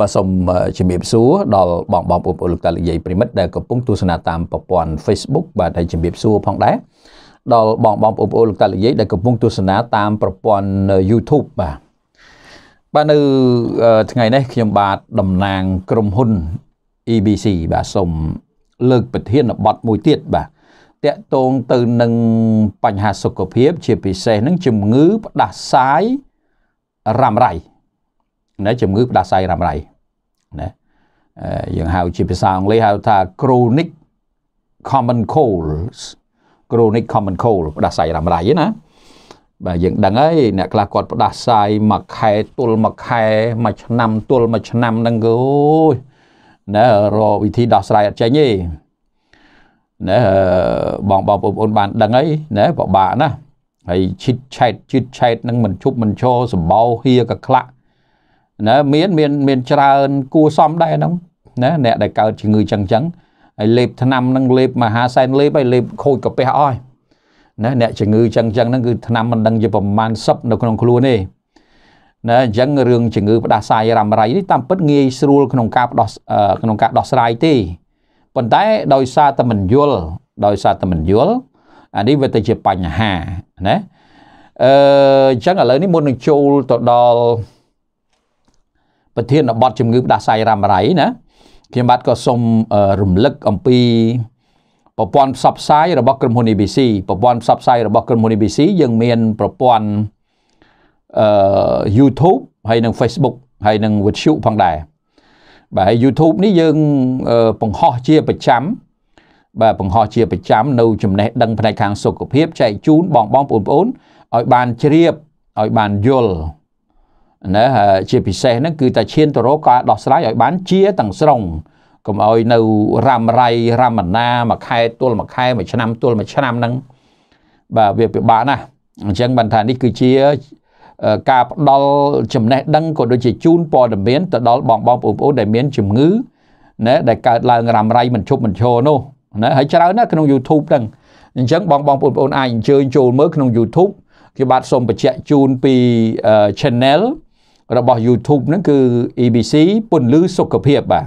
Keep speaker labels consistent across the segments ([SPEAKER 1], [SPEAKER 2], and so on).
[SPEAKER 1] បាទសូមជំរាបសួរដល់បងបងប្អូនលោកតាលោកយាយប្រិមិត្តដែលកំពុងទស្សនាតាមប្រព័ន្ធ Facebook បាទហើយជំរាបសួរផងដែរដល់បងបងប្អូនលោកតាលោកយាយដែលកំពុងទស្សនាតាមប្រព័ន្ធ YouTube បាទបាទនៅថ្ងៃនេះ ខ្ញុំបាទតំណាងក្រុមហ៊ុន EBC បាទសូមលើកប្រធានបទមួយទៀតបាទតកតងទៅនឹងបញ្ហាសុខភាពជាពិសេសនឹងជំងឺផ្ដាសាយរ៉ាំរ៉ៃណាជំងឺផ្ដាសាយរ៉ាំរ៉ៃណាយើងហៅជាភាសាអង់គ្លេសហៅថា chronic common colds chronic common cold ផ្ដាសាយរ៉ាំរ៉ៃណាបាទយើងដឹងហើយអ្នកខ្លះគាត់ផ្ដាសាយមួយខែទល់មួយខែមួយឆ្នាំទល់មួយឆ្នាំហ្នឹងក៏អូយណារកវិធីដោះស្រាយអត់ចេញទេណាបងបងបងប្អូនបានដឹងហើយណាពិបាកណាស់ហើយឈិតឆែតឈិតឆែតនឹងមិនជប់មិនឈរសម្បោហៀកក្លាក់ណាមានមានមានច្រើនគួសមដែរហ្នឹងណាអ្នកដែលកើតជំងឺចឹងចឹងហើយលេបថ្នាំហ្នឹងលេបមហាសែនលេបហើយលេបខូចកាពះអស់ណាអ្នកជំងឺចឹងចឹងហ្នឹងគឺថ្នាំមិនដឹងជាប្រមាណ10នៅក្នុងខ្លួនទេណាអញ្ចឹងរឿងជំងឺផ្ដាសាយរ៉ាំរៃនេះតាមពិតងាយស្រួល ក្នុងការផ្ដោះក្នុងការដោះស្រាយទេប៉ុន្តែដោយសារតែមិនយល់ដោយសារតែមិនយល់អានេះវាទៅជាបញ្ហាណាអឺអញ្ចឹងឥឡូវនេះមុននឹងចូលទៅដល់ប្រធានបទជំងឺផ្ដាសាយរ៉ាំរ៉ៃណាខ្ញុំបាទក៏សូមរំលឹកអំពីប្រព័ន្ធផ្សព្វផ្សាយរបស់ក្រុមហ៊ុន ABC ប្រព័ន្ធផ្សព្វផ្សាយរបស់ក្រុមហ៊ុន ABC យើងមានប្រព័ន្ធអឺ YouTube ហើយនិង Facebook ហើយនិង WeChat ផងដែរបាទ YouTube នេះយើងបង្ហោះជាប្រចាំបាទបង្ហោះជាប្រចាំនៅចំណេះដឹងផ្នែកខាង សុខភាពចែកជូនបងបងប្អូនៗឲ្យបានជ្រាបឲ្យបានយល់ណាជាពិសេសហ្នឹងគឺតែឈានទៅរកការដោះស្រាយឲ្យបានជាទាំងស្រុងកុំឲ្យនៅរ៉ាំរៃរ៉ាំណាមួយខែទល់មួយខែមួយឆ្នាំទល់មួយឆ្នាំហ្នឹងបាទវាពិបាកណាស់អញ្ចឹងបានថានេះគឺជាការផ្ដល់ចំណេះដឹងក៏ដូចជាជូនព័ត៌មានទៅដល់បងបងប្អូនប្អូនដែលមានជំងឺណាដែលកើតឡើងរ៉ាំរៃមិនជប់មិនឈរនោះណាហើយច្រើនណាស់ក្នុង YouTube ហ្នឹងអញ្ចឹងបងបងប្អូនប្អូនអាចអញ្ជើញចូលមើលក្នុង YouTube ខ្ញុំបាទសូមបញ្ជាក់ជូនពី channel របស់ YouTube ហ្នឹងគឺ EBC ពន្លឺសុខភាពបាទ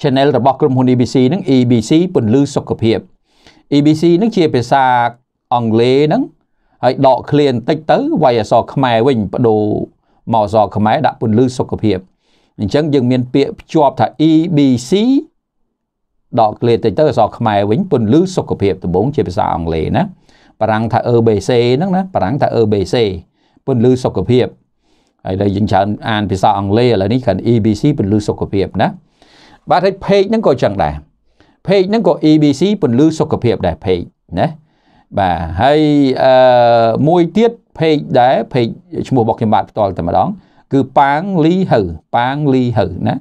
[SPEAKER 1] channel របស់ក្រុមហ៊ុន EBC ហ្នឹង EBC ពន្លឺសុខភាព EBC ហ្នឹងជាភាសាអង់គ្លេសហ្នឹងហើយដកឃ្លាបន្តិចទៅវាយអក្សរខ្មែរវិញបដូរមកអក្សរខ្មែរដាក់ពន្លឺសុខភាព អញ្ចឹងយើងមានពាក្យភ្ជាប់ថា EBC ដកឃ្លាបន្តិចទៅអក្សរខ្មែរវិញ ពន្លឺសុខភាពដំបូងជាភាសាអង់គ្លេសណាបារាំងថា EBC ហ្នឹងណាបារាំងថា EBC ពន្លឺសុខភាពហើយដល់យើងច្រើនអានភាសាអង់គ្លេសឥឡូវនេះគ្រាន់ EBC ពន្លឺសុខភាពណា បាទហើយ page ហ្នឹងក៏ចឹងដែរ page ហ្នឹងក៏ EBC ពន្លឺសុខភាពដែរ page ណាបាទហើយអឺមួយទៀត page ដែរ page ឈ្មោះរបស់ខ្ញុំបាទផ្ទាល់តែម្ដងគឺប៉ាងលីហៅប៉ាងលីហៅណា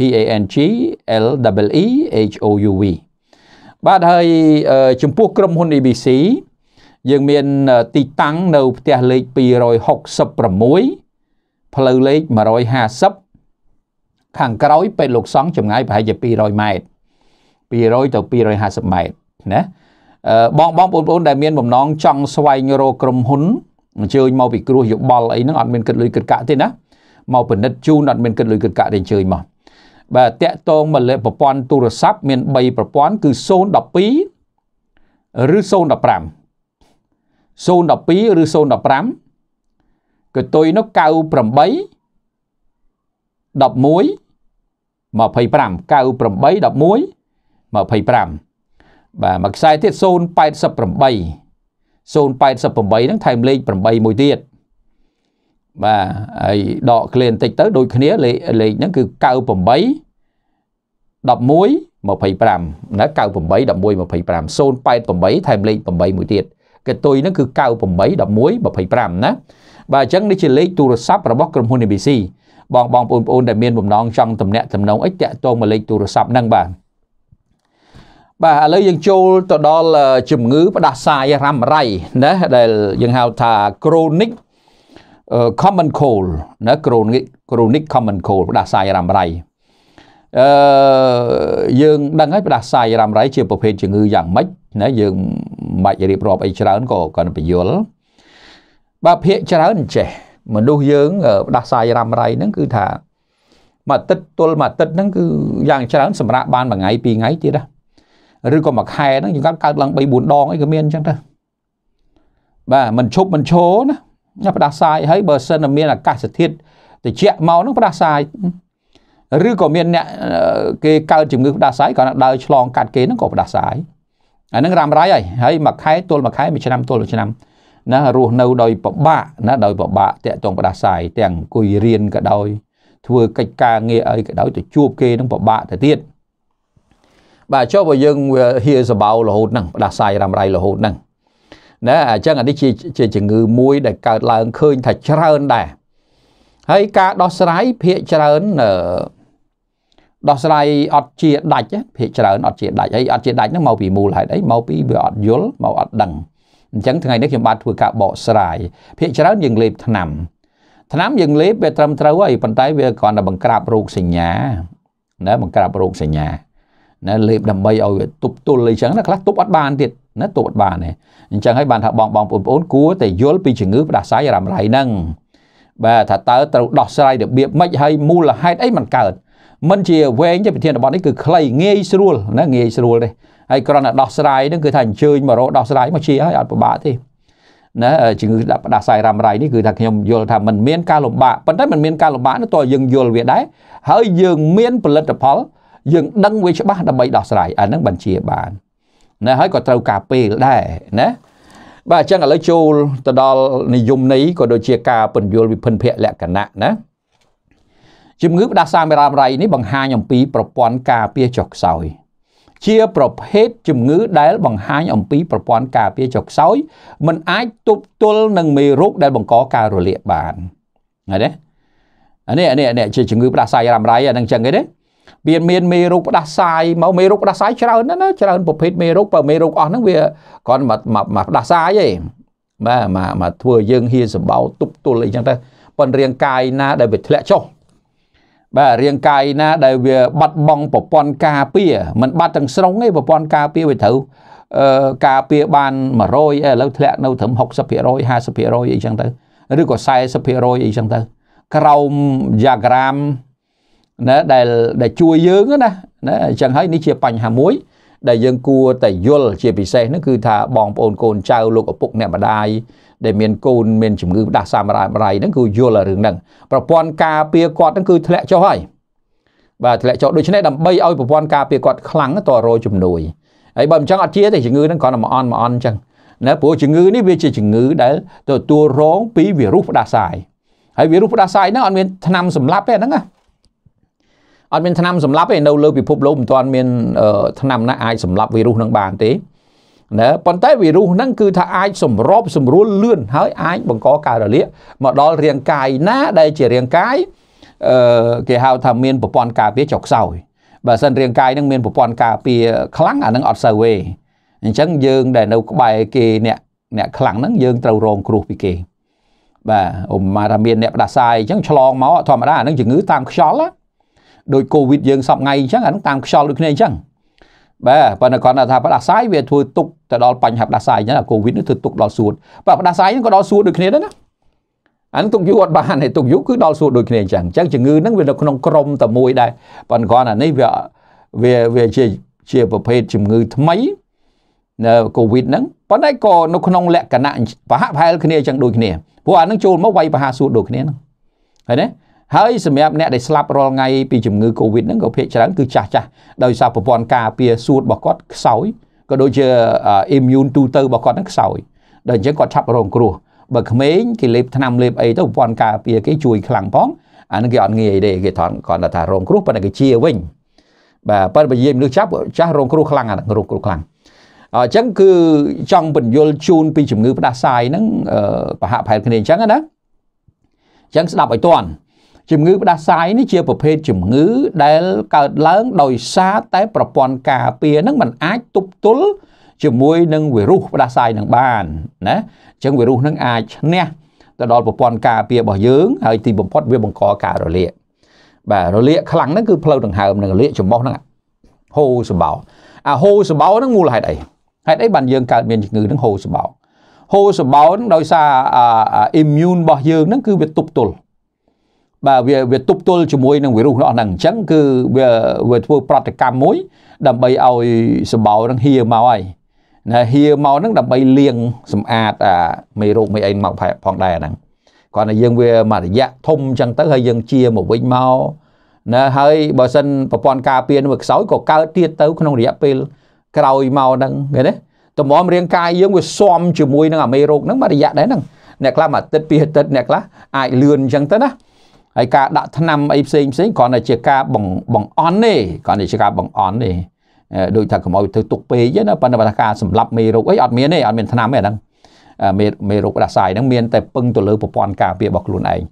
[SPEAKER 1] P A N G L E E H O U V បាទហើយចំពោះក្រុមហ៊ុន EBC យើងមានទីតាំងនៅផ្ទះលេខ266ផ្លូវលេខ150ខាងក្រោយពេទ្យលោកសង្ឃចម្ងាយប្រហែលជា200ម៉ែត្រ200ទៅ250ម៉ែត្រណាបងបងបងប្អូនដែលមានបំណងចង់ស្វែងរកក្រុមហ៊ុនអញ្ជើញមកពីគ្រោះយោបល់អីហ្នឹងអត់មានគិតលុយគិតកាក់ទេណាមកពិនិត្យជូនអត់មានគិតលុយគិតកាក់ទេអញ្ជើញមកបាទតាក់តងមកលេខប្រព័ន្ធទូរស័ព្ទមាន3ប្រព័ន្ធគឺ012ឬ015 012ឬ015កតុយនោះ98 11 25 98 11 25បាទមួយខ្សែទៀត088 088ហ្នឹង ថែមលេខ8មួយទៀតបាទហើយដកឃ្លាបន្តិចទៅដូចគ្នាលេខលេខហ្នឹងគឺ98 11 25ណា98 11 25 088ថែមលេខ8មួយទៀតកតុយហ្នឹងគឺ98 11 25ណាបាទអញ្ចឹងនេះជាលេខទូរស័ព្ទរបស់ក្រុមហ៊ុន ABC បងបងប្អូនៗដែលមានបំណងចង់តំណាក់តំណងអីតាក់ទងមកលេខទូរស័ព្ទហ្នឹងបាទបាទឥឡូវយើងចូលទៅដល់ជំងឺផ្ដាសាយរ៉ាំរៃណាដែលយើងហៅថា chronic common cold ណា chronic chronic common cold ផ្ដាសាយរ៉ាំរៃអឺយើងដឹងហើយផ្ដាសាយរ៉ាំរៃជាប្រភេទជំងឺយ៉ាងម៉េចណាយើងមិនបាច់រៀបរាប់អីច្រើនក៏គាត់បញ្យល់បើភាកច្រើនអញ្ចេះ មនុស្សយើងផ្ដាសាយរ៉ាំរៃហ្នឹងគឺថាមួយអាទិត្យទល់មួយអាទិត្យហ្នឹងគឺយ៉ាងច្រើនសម្រាប់បានមួយថ្ងៃពីរថ្ងៃទៀតដែរឬក៏មួយខែហ្នឹងយើងគាត់កើតឡើង3 4ដងអីក៏មានអញ្ចឹងទៅបាទមិនឈប់មិនឈរណាផ្ដាសាយហើយបើសិនតែមានអាកាសធាតុត្រជាក់មកហ្នឹងផ្ដាសាយឬក៏មានអ្នកគេកើតជំងឺផ្ដាសាយគាត់ដើរឆ្លងកាត់គេហ្នឹងក៏ផ្ដាសាយអាហ្នឹងរ៉ាំរ៉ៃហើយហើយមួយខែ ទល់មួយខែមួយឆ្នាំទល់មួយឆ្នាំណារស់នៅដោយពិបាកណាដោយពិបាកតាក់ទងផ្ដាសាយទាំងអង្គុយរៀនក៏ដោយធ្វើកិច្ចការងារអីក៏ដោយទៅជួបគេនឹងពិបាកទៅទៀតបាទចុះបើយើងវាហៀសបោរហូតហ្នឹងផ្ដាសាយរ៉ាំរៃរហូតហ្នឹងណាអញ្ចឹងអានេះជាជាជំងឺមួយដែលកើតឡើងឃើញថាច្រើនដែរហើយការដោះស្រាយភាកច្រើនដោះស្រាយអត់ជាដាច់ភាកច្រើនអត់ជាដាច់ហើយអត់ជាដាច់ហ្នឹងមកពីមូលហេតុអីមកពីវាអត់យល់មកអត់ដឹងអញ្ចឹងថ្ងៃនេះខ្ញុំបានធ្វើការបកស្រាយភាគច្រើនយើងលេបថ្នាំ ថ្នាំយើងលេបវាត្រឹមត្រូវហើយប៉ុន្តែវាគ្រាន់តែបង្ក្រាបរោគសញ្ញាណាបង្ក្រាបរោគសញ្ញាណាលេបដើម្បីឲ្យវាទប់ទល់អីចឹងណាខ្លះទប់អត់បានទៀតណាទប់អត់បានទេអញ្ចឹងហើយបានថាបងបងបងប្អូនគួរតែយល់ពីជំងឺផ្ដាសាយរ៉ាំរ៉ៃហ្នឹងបាទថាតើត្រូវដោះស្រាយរបៀបម៉េចហើយមូលហេតុអីมันកើតមិនជាវែងទេប្រធានបទនេះគឺខ្លីងាយស្រួលណាងាយស្រួលទេហើយគ្រាន់តែដោះស្រាយនឹងគឺថាអញ្ជើញមករកដោះស្រាយមកជាហើយអត់ពិបាកទេណាជំងឺដាក់ផ្ដាសាយរ៉ាំរ៉ៃនេះគឺថាខ្ញុំយល់ថាมันមាន ការលំបាកប៉ុន្តែมันមានការលំបាកនោះតើយើងយល់វាដែរហើយយើងមានផលិតផលយើងដឹងវាច្បាស់ដើម្បីដោះស្រាយអាហ្នឹងបញ្ជាបានណាហើយក៏ត្រូវការពេលដែរណាបាទអញ្ចឹងឥឡូវចូលទៅដល់និយមន័យក៏ដូចជាការពន្យល់វិភិនភៈលក្ខណៈណាជំងឺផ្ដាសាយរ៉ាំរ៉ៃនេះបង្ហាញអំពីប្រព័ន្ធការពារចុះខ្សោយជាប្រភេទជំងឺដែលបង្ហាញអំពីប្រព័ន្ធការពារចុកខ្សោយมันអាចទប់ទល់នឹងមេរោគដែល បង្កការរលាកបានណាទេអានេះអានេះអានេះជាជំងឺផ្ដាសាយរ៉ាំរ៉ៃអានឹងចឹងឯងទេវាមានមេរោគផ្ដាសាយមកមេរោគផ្ដាសាយច្រើនណាស់ណាច្រើនប្រភេទមេរោគបើមេរោគអស់ហ្នឹងវាគ្រាន់មកមកផ្ដាសាយឯងបាទមកមកធ្វើយើងហៀសម្បោទុបទុលអីចឹងទៅប៉ុនរាងកាយណាដែលវាធ្លាក់ចុះបាទរាងកាយណាដែលវាបាត់បង់ប្រព័ន្ធការពារមិនបាត់ទាំងស្រុងទេប្រព័ន្ធការពារវាត្រូវអឺការពារបាន100ឥឡូវធ្លាក់នៅត្រឹម60% 50%អីចឹងទៅឬក៏40%អីចឹងទៅក្រោម diagram ណាដែលដែលជួយយើងណាណាអញ្ចឹងហើយ នេះជាបញ្ហាមួយ ដែលយើងគួរតែយល់ជាពិសេសនោះគឺថាបងប្អូនកូនចៅលោកឪពុកអ្នកម្ដាយដែលមានកូនមានជំងឺដាស់សាមរ៉ាមរៃហ្នឹងគឺយល់រឿងហ្នឹងប្រព័ន្ធការពារគាត់ហ្នឹងគឺធ្លាក់ចុះហើយបាទធ្លាក់ចុះដូច្នេះដើម្បីឲ្យប្រព័ន្ធការពារគាត់ខ្លាំងតរោជំនួយហើយបើមិនចឹងអត់ជាទេជំងឺហ្នឹងគ្រាន់តែមកអន់មកអន់អញ្ចឹងណាព្រោះជំងឺនេះវាជាជំងឺដែលទទួលរងពីវីរុសផ្ដាសាយហើយវីរុសផ្ដាសាយហ្នឹងអត់មានថ្នាំសម្លាប់ទេហ្នឹងណាអត់មានថ្នាំសម្លាប់ទេនៅលើពិភពលោកមិនទាន់ មានថ្នាំណាអាចសម្លាប់វីរុសហ្នឹងបានទេណាប៉ុន្តែវីរុសហ្នឹងគឺថាអាចសម្របសម្រួលលឿនហើយអាច បង្កការរលាកមកដល់រាងកាយណា ដែលជារាងកាយអឺគេហៅថាមានប្រព័ន្ធការពារចុះខ្សោយបើសិនរាងកាយនឹងមានប្រព័ន្ធការពារខ្លាំងអានឹងអត់សូវទេអញ្ចឹងយើងដែលនៅក្បែរគេអ្នកអ្នកខ្លាំងហ្នឹងយើងត្រូវរងគ្រោះពីគេបាទអូម៉ាថាមានអ្នកផ្ដាសាយអញ្ចឹងឆ្លងមកធម្មតាអានឹងជំងឺតាមខ្យល់ដូចកូវីដយើងសពថ្ងៃអញ្ចឹងអានឹងតាមខ្យល់ដូចគ្នាអញ្ចឹងបាទប៉ុន្តែគាត់ថាផ្ដាសាយវាធ្វើទុកទៅដល់បញ្ហាផ្ដាសាយហ្នឹងកូវីដនេះធ្វើទុកដល់សួតបាទផ្ដាសាយហ្នឹងក៏ដល់សួតដូចគ្នាដែរណាអានឹងទុកយូរអត់បានទេទុកយូរគឺដល់សួតដូចគ្នាអញ្ចឹងអញ្ចឹងជំងឺហ្នឹងវានៅក្នុងក្រមតែមួយដែរប៉ុន្តែគាត់អានេះវាវាវាជាជាប្រភេទជំងឺថ្មីនៅកូវីដហ្នឹងប៉ុន្តែក៏នៅក្នុងលក្ខណៈប្រហាក់ប្រហែលគ្នាអញ្ចឹងដូចគ្នាព្រោះអានឹងចូលមកវាយប្រហាសួតដូចគ្នាហ្នឹងឃើញទេហើយសម្រាប់អ្នកដែលស្លាប់រាល់ថ្ងៃពីជំងឺ Covid ហ្នឹងក៏ភាគច្រើនគឺចាស់ចាស់ដោយសារប្រព័ន្ធការពារសួតរបស់គាត់ខ្សោយក៏ដូចជា immune ទូទៅរបស់គាត់ហ្នឹងខ្សោយដល់អញ្ចឹងគាត់ឆាប់រងគ្រោះបើក្មេងគេលេបថ្នាំលេបអីទៅប្រព័ន្ធការពារគេជួយខ្លាំងផងអានឹងគេអត់ងាយទេគេថនគាត់ថារងគ្រោះប៉ុន្តែគេជាវិញបាទប៉ុន្តែបើនិយាយមនុស្សចាប់ចាស់រងគ្រោះខ្លាំងអារងគ្រោះខ្លាំងអញ្ចឹងគឺចង់បញ្យលជូនពីជំងឺផ្ដាសាយហ្នឹងប្រហាក់ប្រហែលគ្នាអញ្ចឹងណាអញ្ចឹងស្ដាប់ឲ្យតាន់ជំងឺផ្ដាសាយនេះជាប្រភេទជំងឺដែលកើតឡើងដោយសារតែប្រព័ន្ធការពារនឹងมันអាចទប់ទល់ជាមួយនឹងវីរុសផ្ដាសាយនឹងបានណាអញ្ចឹងវីរុសនឹងអាចឈ្នះទៅដល់ប្រព័ន្ធការពាររបស់យើងហើយទីបំផុតវាបង្កការរលាកបាទរលាក ខ្លាំងហ្នឹងគឺផ្លូវដង្ហើមនឹងរលាកច្រមុះហ្នឹងហូរសបោអាហូរសបោហ្នឹងមូលហេតុអីហេតុអីបានយើងកើតមានជំងឺហ្នឹងហូរសបោហូរសបោហ្នឹងដោយសារអា immune របស់យើងហ្នឹង គឺវាទប់ទល់បាទវាវាទប់ទល់ជាមួយនឹងវីរុសនោះហ្នឹងអញ្ចឹងគឺវាវាធ្វើប្រតិកម្មមួយដើម្បីឲ្យសបោនឹងហៀមកហើយណាហៀមកហ្នឹងដើម្បីលាងសម្អាតអាមេរោគមេអីមកផងដែរហ្នឹងគាត់តែយើងវាមករយៈធំអញ្ចឹងទៅ ហើយយើងជាមកវិញមកណាហើយបើសិនប្រព័ន្ធការពារនឹងវាខ្សោយក៏កើតទៀតទៅក្នុងរយៈពេលក្រោយមកហ្នឹងឃើញទេតម្រាំរាងកាយយើងវាស៊ំជាមួយនឹងអាមេរោគហ្នឹងមករយៈដែរហ្នឹងអ្នកខ្លះមួយអាទិត្យពីរអាទិត្យអ្នកខ្លះអាចលឿនអញ្ចឹងទៅណាហើយការដាក់ថ្នាំអីផ្សេងផ្សេងគ្រាន់តែជាការបង្បង្អន់ទេគ្រាន់តែជាការបង្អន់ទេដូចថាកុំឲ្យទៅទុកពេកណាប៉ុន្តែបើថាការសម្លាប់មេរោគអីអត់មានទេអត់មានថ្នាំទេអាហ្នឹងមេមេរោគផ្ដាសាយហ្នឹងមានតែពឹងទៅលើប្រព័ន្ធការពាររបស់ខ្លួនឯង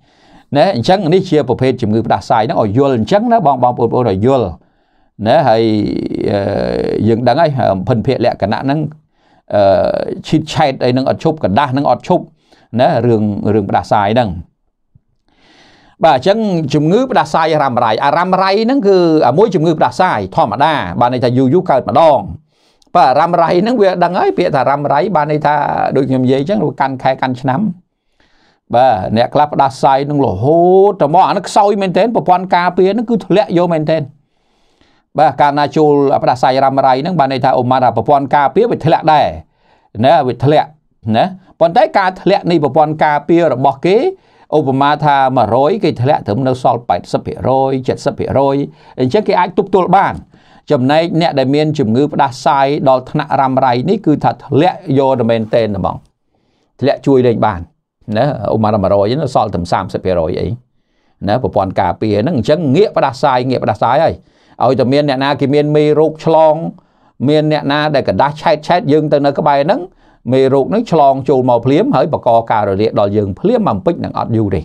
[SPEAKER 1] ណាអញ្ចឹងនេះជាប្រភេទជំងឺផ្ដាសាយហ្នឹងឲ្យយល់អញ្ចឹងណាបងបងប្អូនឲ្យយល់ណាហើយយើងដឹងហើយភិនភាកលក្ខណៈហ្នឹងឈីតឆែតអីហ្នឹងអត់ឈប់กระដាស់ហ្នឹងអត់ឈប់ណារឿងរឿងផ្ដាសាយហ្នឹងបាទអញ្ចឹងជំងឺ ផ្ដាសាយអារ៉ាមរៃអារ៉ាមរៃហ្នឹងគឺមួយជំងឺផ្ដាសាយធម្មតាបានន័យថាយូរយូរកើតម្ដងបាទអារ៉ាមរៃហ្នឹងវាដឹងហើយពាក្យថាអារ៉ាមរៃបានន័យថាដូចខ្ញុំនិយាយអញ្ចឹងកាន់ខែកាន់ឆ្នាំបាទអ្នកខ្លះផ្ដាសាយនឹងរហូតតែមកអានេះខ្សោយមែនទែនប្រព័ន្ធការពារហ្នឹងគឺធ្លាក់យកមែនទែនបាទកាលណាចូលផ្ដាសាយរ៉ាំរៃហ្នឹងបានន័យថាអូម៉ាត់ប្រព័ន្ធការពារវាធ្លាក់ដែរណាវាធ្លាក់ណាប៉ុន្តែការធ្លាក់នៃប្រព័ន្ធការពាររបស់គេឧបមាថា100គេធ្លាក់ត្រឹមនៅសល់80% 70%អញ្ចឹងគេអាចទប់ទល់បានចំណែកអ្នកដែលមានជំងឺផ្ដាសាយដល់ថ្នាក់រ៉ាំរ៉ៃនេះគឺថាធ្លាក់យកតែមែនតែនហ្មងធ្លាក់ជួយលេងបានណាឧបមា100ហ្នឹងសល់ត្រឹម30%អីណាប្រព័ន្ធការពារហ្នឹងអញ្ចឹងងាកផ្ដាសាយងាកផ្ដាសាយហើយឲ្យតែមានអ្នកណាគេមានមេរោគឆ្លងមានអ្នកណាដែលกระដាស់ឆែតឆែតយើងទៅនៅក្បែរហ្នឹងមេរោគនឹងឆ្លងចូលមកភ្លាមហើយបកកការរលាកដល់យើងភ្លាមមកពេចនឹងអត់យូរទេ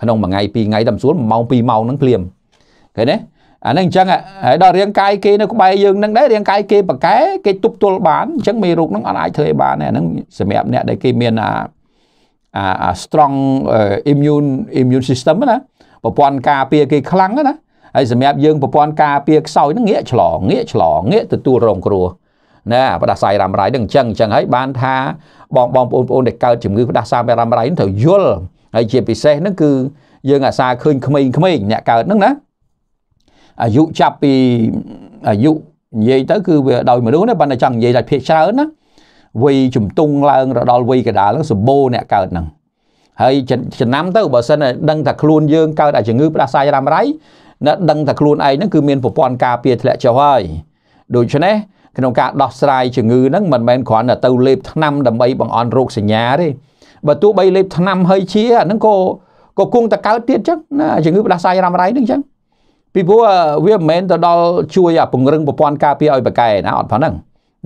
[SPEAKER 1] ក្នុងមួយថ្ងៃពីរថ្ងៃតាមស្រួល1ម៉ោង2ម៉ោងនឹងភ្លាមឃើញទេអានឹងអញ្ចឹងហើយដល់រាងកាយគេនៅក្បែរយើងនឹងដែររាងកាយគេប្រកែគេទប់ទល់បានអញ្ចឹងមេរោគនឹងអត់អាចធ្វើឲ្យបានទេអានឹងសម្រាប់អ្នកដែលគេមានអាអា strong immune immune system ណាប្រព័ន្ធការពារគេខ្លាំងណាហើយសម្រាប់យើងប្រព័ន្ធការពារខ្សោយនឹងងាកឆ្លងងាកឆ្លងងាកទទួលរងគ្រោះណាផ្ដាសាយរ៉ាំរ៉ៃនឹងអញ្ចឹងអញ្ចឹងហើយបានថាបងបងប្អូនប្អូនដែលកើតជំងឺផ្ដាសាយរ៉ាំរ៉ៃត្រូវយល់ហើយជាពិសេសហ្នឹងគឺយើងអាសាឃើញក្មេងៗអ្នកកើតហ្នឹងណាអាយុចាប់ពីអាយុនិយាយទៅគឺវាដោយមនុស្សណាបើតែចង់និយាយតែភាគច្រើនណាវ័យជំទង់ឡើង រដល់វ័យកដាលហ្នឹងសម្បូរអ្នកកើតហ្នឹងហើយចំណាំទៅបើសិនដឹងថាខ្លួនយើងកើតអាជំងឺផ្ដាសាយរ៉ាំរ៉ៃណាដឹងថាខ្លួនឯងហ្នឹងគឺមានប្រព័ន្ធការពារធ្លាក់ចុះហើយ ដូច្នេះក្នុងការដោះស្រាយជំងឺហ្នឹងមិនមែនគ្រាន់តែទៅលេបថ្នាំដើម្បីបង្អន់រោគសញ្ញាទេបើទោះបីលេបថ្នាំហើយជាអាហ្នឹងក៏ក៏គង់តែកើតទៀតចឹងណាជំងឺផ្ដាសាយរ៉ាំរ៉ៃហ្នឹងចឹងពីព្រោះវាមិនមែនទៅដល់ជួយអាពង្រឹងប្រព័ន្ធការពារឲ្យប្រកែណាអត់ប៉ុណ្ណឹង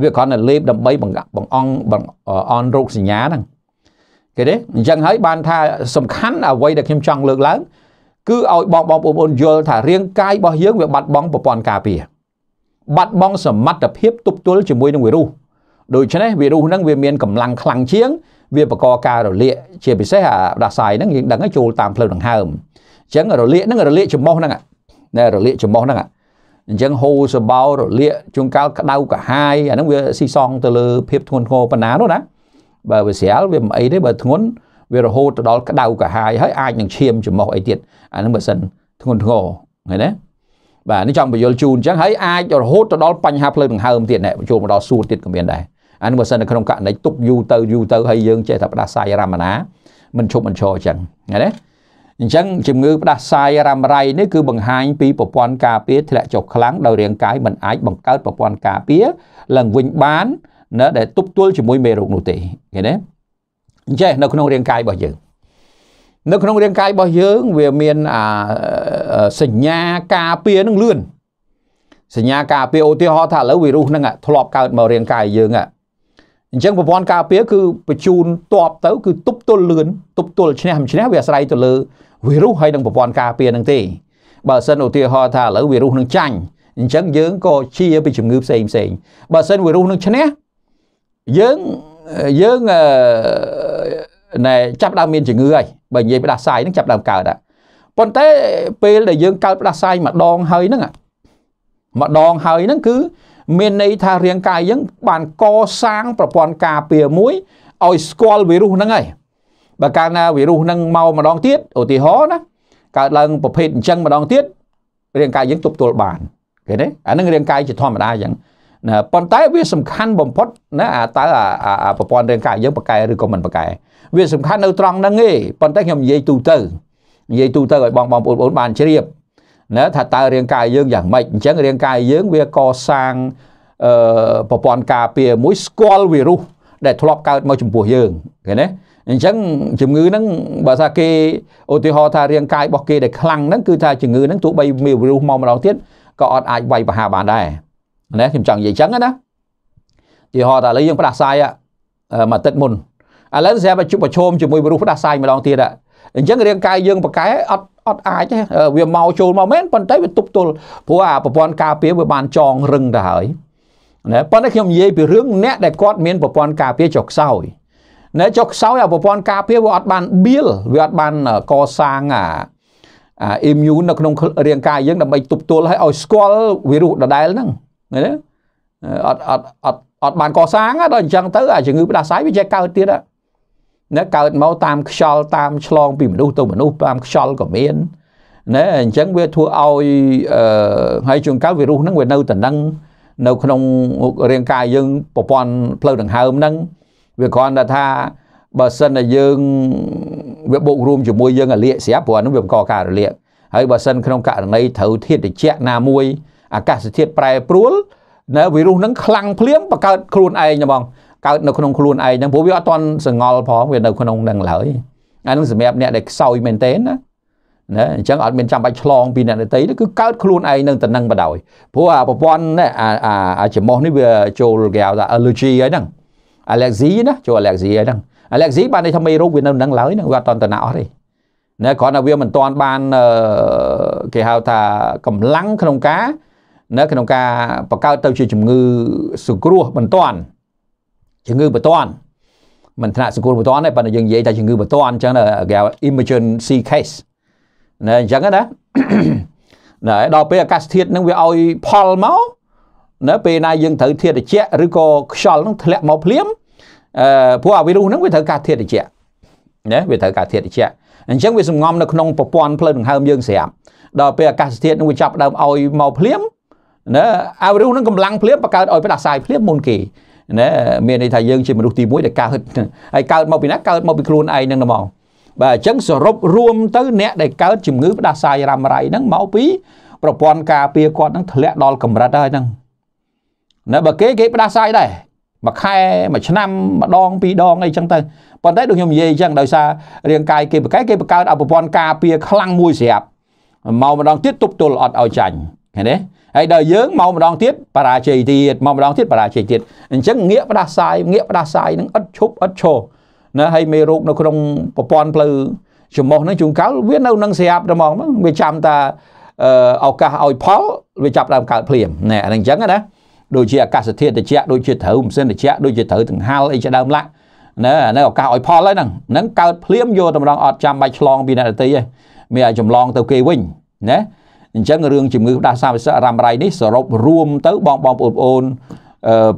[SPEAKER 1] វាគ្រាន់តែលេបដើម្បីបង្បង្អង់បង្អន់រោគសញ្ញាហ្នឹងគេទេអញ្ចឹងហើយបានថាសំខាន់អ្វីដែលខ្ញុំចង់លើកឡើង គឺឲ្យបងបងប្អូនយល់ថារាងកាយរបស់យើងវាបាត់បង់ប្រព័ន្ធការពារបាត់បង់សមត្ថភាពទប់ទល់ជាមួយនឹងវីរុសដូច្នេះវីរុសហ្នឹងវាមានកម្លាំងខ្លាំងជាងវាបង្កការរលាក ជាពិសេសអាផ្ដាសាយហ្នឹងយើងដឹងចូលតាមផ្លូវដង្ហើមអញ្ចឹងរលាកហ្នឹងរលាកច្រមុះហ្នឹងណែរលាកច្រមុះហ្នឹងអញ្ចឹងហូរសបោរលាកជួនកាលក្តៅកាហាយអាហ្នឹងវាស៊ីសងទៅលើភាពធ្ងន់ធ្ងរប៉ុណ្ណានោះណាបើវាស្រាលវាមិនអីទេបើធ្ងន់វារហូតទៅដល់ក្តៅកាហាយហើយអាចនឹងឈាមច្រមុះអីទៀតអាហ្នឹងបើសិនធ្ងន់ធ្ងរឃើញទេបាទនេះចង់បញ្យល់ជូនអញ្ចឹងហើយអាចរហូតទៅដល់បញ្ហាផ្លូវដង្ហើមទៀតណែបញ្ចូលមកដល់សួតទៀតក៏មានដែរអានេះបើសិននៅក្នុងករណីទុកយូរទៅយូរទៅហើយយើងចេះតែផ្ដាសាយរមណាមិនឈប់មិនឈរអញ្ចឹងឃើញទេអញ្ចឹងជំងឺផ្ដាសាយរ៉ាំរ៉ៃនេះគឺបង្ហាញពីប្រព័ន្ធការពារធ្លាក់ចុះខ្លាំងដោយរាងកាយមិនអាចបង្កើតប្រព័ន្ធការពារឡើងវិញបានណាដែលទប់ទល់ជាមួយមេរោគនោះទេឃើញទេអញ្ចឹងនៅ ក្នុងរាងកាយរបស់យើងនៅក្នុងរាងកាយរបស់យើងវាមានអាសញ្ញាការពារនឹងលឿនសញ្ញាការពារឧទាហរណ៍ថាឥឡូវវីរុសហ្នឹងធ្លាប់កើតមករាងកាយយើងអញ្ចឹងប្រព័ន្ធការពារគឺបញ្ជូនតបទៅគឺទប់ទល់លឿនទប់ទល់ឈ្នះមិនឈ្នះវាអាស្រ័យទៅលើវីរុសហើយនឹងប្រព័ន្ធការពារហ្នឹងទេបើសិនឧទាហរណ៍ថាឥឡូវវីរុសនឹងចាញ់អញ្ចឹងយើងក៏ជាពីជំងឺផ្សេងផ្សេង បើសិនវីរុសនឹងឈ្នះយើងយើងណែចាប់ដើមមានជំងឺហើយបើនិយាយផ្ដាសាយហ្នឹងចាប់ដើមកើតប៉ុន្តែពេលដែលយើងកើតផ្ដាសាយម្ដងហើយហ្នឹងម្ដងហើយហ្នឹងគឺមានន័យថារាងកាយយើងបានកសាងប្រព័ន្ធការពារមួយឲ្យស្គាល់វីរុសហ្នឹងហើយបើកាលណាវីរុសហ្នឹងមកម្ដងទៀតឧទាហរណ៍ណាកើតឡើងប្រភេទអញ្ចឹងម្ដងទៀតរាងកាយយើងទប់ទល់បានឃើញទេអានឹងរាងកាយជាធម្មតាអញ្ចឹងណាប៉ុន្តែវាសំខាន់បំផុតណាអាតើអាប្រព័ន្ធរាងកាយយើងប្រកែឬក៏មិនប្រកែវាសំខាន់នៅត្រង់ហ្នឹងឯងប៉ុន្តែខ្ញុំនិយាយទូទៅនិយាយទូទៅឲ្យបងបងប្អូនបានជ្រាបណាថាតើរាងកាយយើងយ៉ាងម៉េចអញ្ចឹងរាងកាយយើងវាកសាងអឺប្រព័ន្ធការពារមួយស្គាល់វីរុសដែលធ្លាប់កើតមកចំពោះយើងឃើញទេអញ្ចឹងជំងឺហ្នឹងបើថាគេឧទាហរណ៍ថារាងកាយរបស់គេដែលខ្លាំងហ្នឹងគឺថាជំងឺហ្នឹងទោះបីមានវីរុសមកម្ដងទៀតក៏អត់អាចវាយប្រហារបានដែរណាខ្ញុំចង់និយាយចឹងណាទីហោតាឥឡូវយើងផ្ដាសាយមួយទឹកមុនឥឡូវស្រាប់តែជួបប្រឈមជាមួយវីរុសផ្ដាសាយម្ដងទៀតអញ្ចឹងរាងកាយយើងប្រកែអត់អត់អាចទេវាមកចូលមកមែនប៉ុន្តែវាទប់ទល់ព្រោះអាប្រព័ន្ធការពារវាបានចងរឹងទៅហើយណាប៉ុន្តែខ្ញុំនិយាយពីរឿងអ្នកដែលគាត់មានប្រព័ន្ធការពារចុះខ្សោយណាចុះខ្សោយអាប្រព័ន្ធការពារវាអត់បានបៀលវាអត់បានកសាងអាអា immune នៅក្នុងរាងកាយយើងដើម្បីទប់ទល់ឲ្យស្គាល់វីរុសដដែលហ្នឹងឃើញទេអត់អត់អត់អត់បានកសាងដល់អញ្ចឹងទៅអាជំងឺផ្ដាសាយវាចេះកើតទៀតណាកើតមកតាមខ្យល់តាមឆ្លងពីមនុស្សទៅមនុស្សតាមខ្យល់ក៏មានណាអញ្ចឹងវាធ្វើឲ្យអឺហើយជួនកាលវីរុសហ្នឹងវានៅតែនឹងនៅក្នុងរាងកាយយើងប្រព័ន្ធផ្លូវដង្ហើមហ្នឹងវាគ្រាន់តែថាបើសិនតែយើងវាបូករួមជាមួយយើងអាលាកស្រាប់ព្រោះហ្នឹងវាបង្កការរលាកហើយបើសិនក្នុងករណីត្រូវធាតុតិចណាមួយអាកាសធាតុប្រែប្រួលណាវីរុសហ្នឹងខ្លាំងភ្លាមបង្កើតខ្លួនឯងហ្មងកើតនៅក្នុងខ្លួនឯងហ្នឹងព្រោះវាអត់ទាន់សងល់ផងវានៅក្នុងហ្នឹងឡើយអាហ្នឹងសម្រាប់អ្នកដែលខ្សោយមែនទេណាណាអញ្ចឹងអត់មានចាំបាច់ឆ្លងពីអ្នកដទៃគឺកើតខ្លួនឯងនឹងតំណឹងបដ ாய் ព្រោះអាប្រព័ន្ធអាអាច្រមុះនេះវាចូលគេហៅថា allergy ហើយហ្នឹង allergy ណាចូល allergy ហើយហ្នឹង allergy បានន័យថាមេរោគវានៅនឹងឡើយហ្នឹងវាអត់តន្តណាអស់ទេណាគ្រាន់តែវាមិនទាន់បានគេហៅថាកម្លាំងក្នុងការនៅក្នុងការបង្កើតទៅជាជំងឺសង្គ្រោះបន្ទាន់ជំងឺបន្ទាន់មិនថ្នាក់សង្គ្រោះបន្ទាន់ទេប៉ុន្តែយើងនិយាយតែជំងឺបន្ទាន់អញ្ចឹងគេហៅ emergency case ណែអញ្ចឹងណាណែដល់ពេលអាកាសធាតុនឹងវាឲ្យផលមកណាពេលណាយើងត្រូវធាតុត្រជាក់ឬក៏ខ្យល់នឹងធ្លាក់មកភ្លាមអឺព្រោះអាវីរុសនឹងវាត្រូវការធាតុត្រជាក់ណាវាត្រូវការធាតុត្រជាក់អញ្ចឹងវាសំងំនៅក្នុងប្រព័ន្ធផ្លូវដង្ហើមយើងស្រាប់ដល់ពេលអាកាសធាតុនឹងវាចាប់ដើមឲ្យមកភ្លាមណាអាវរុសនឹងកម្លាំងភ្លាមបង្កើតឲ្យផ្ដាសាយភ្លាមមុនគេណាមានន័យថាយើងជាមនុស្សទី1ដែលកើតហើយកើតមកពីណាកើតមកពីខ្លួនឯងនឹងហ្មងបាទអញ្ចឹងសរុបរួមទៅ អ្នកដែលកើតជំងឺ ផ្ដាសាយរ៉ាំរ៉ៃហ្នឹងមកពីប្រព័ន្ធការពារគាត់ហ្នឹងធ្លាក់ដល់កម្រិតហើយហ្នឹងណាបើគេគេផ្ដាសាយដែរមួយខែមួយឆ្នាំម្ដងពីរដងអីចឹងទៅប៉ុន្តែដូចខ្ញុំនិយាយអញ្ចឹងដោយសាររាងកាយគេប្រកែគេបង្កើតឲ្យប្រព័ន្ធការពារខ្លាំងមួយស្រាប់មកម្ដងទៀតទប់ទល់អត់ឲ្យចាញ់ឃើញទេហើយដល់យើងមកម្ដងទៀតបរាជ័យទៀតមកម្ដងទៀតបរាជ័យទៀតអញ្ចឹងងាកផ្ដាសាយងាកផ្ដាសាយនឹងឥតឈប់ឥតឈរណាហើយមេរោគនៅក្នុងប្រព័ន្ធផ្លូវច្រមុះហ្នឹងជួនកាលវានៅនឹងស្រាប់តែហ្មងវាចាំតាឱកាសឲ្យផលវាចាប់ដើមកើតភ្លាមណែអានឹងអញ្ចឹងណាដូចជាអាកាសធាតុត្រជាក់ដូចជាត្រូវមិនសិនត្រជាក់ដូចជាត្រូវទាំងហាល់អីជាដើមឡាក់ណែនៅឱកាសឲ្យផលហ្នឹងហ្នឹងកើតភ្លាមយកតម្រងអត់ចាំបាច់ឆ្លងពីអ្នកដទៃទេមានឲ្យចម្លងទៅគេវិញណាអញ្ចឹងរឿងជំងឺផ្ដាសាវិសិរ៉ាំរ៉ៃនេះសរុបរួមទៅបងបងប្អូន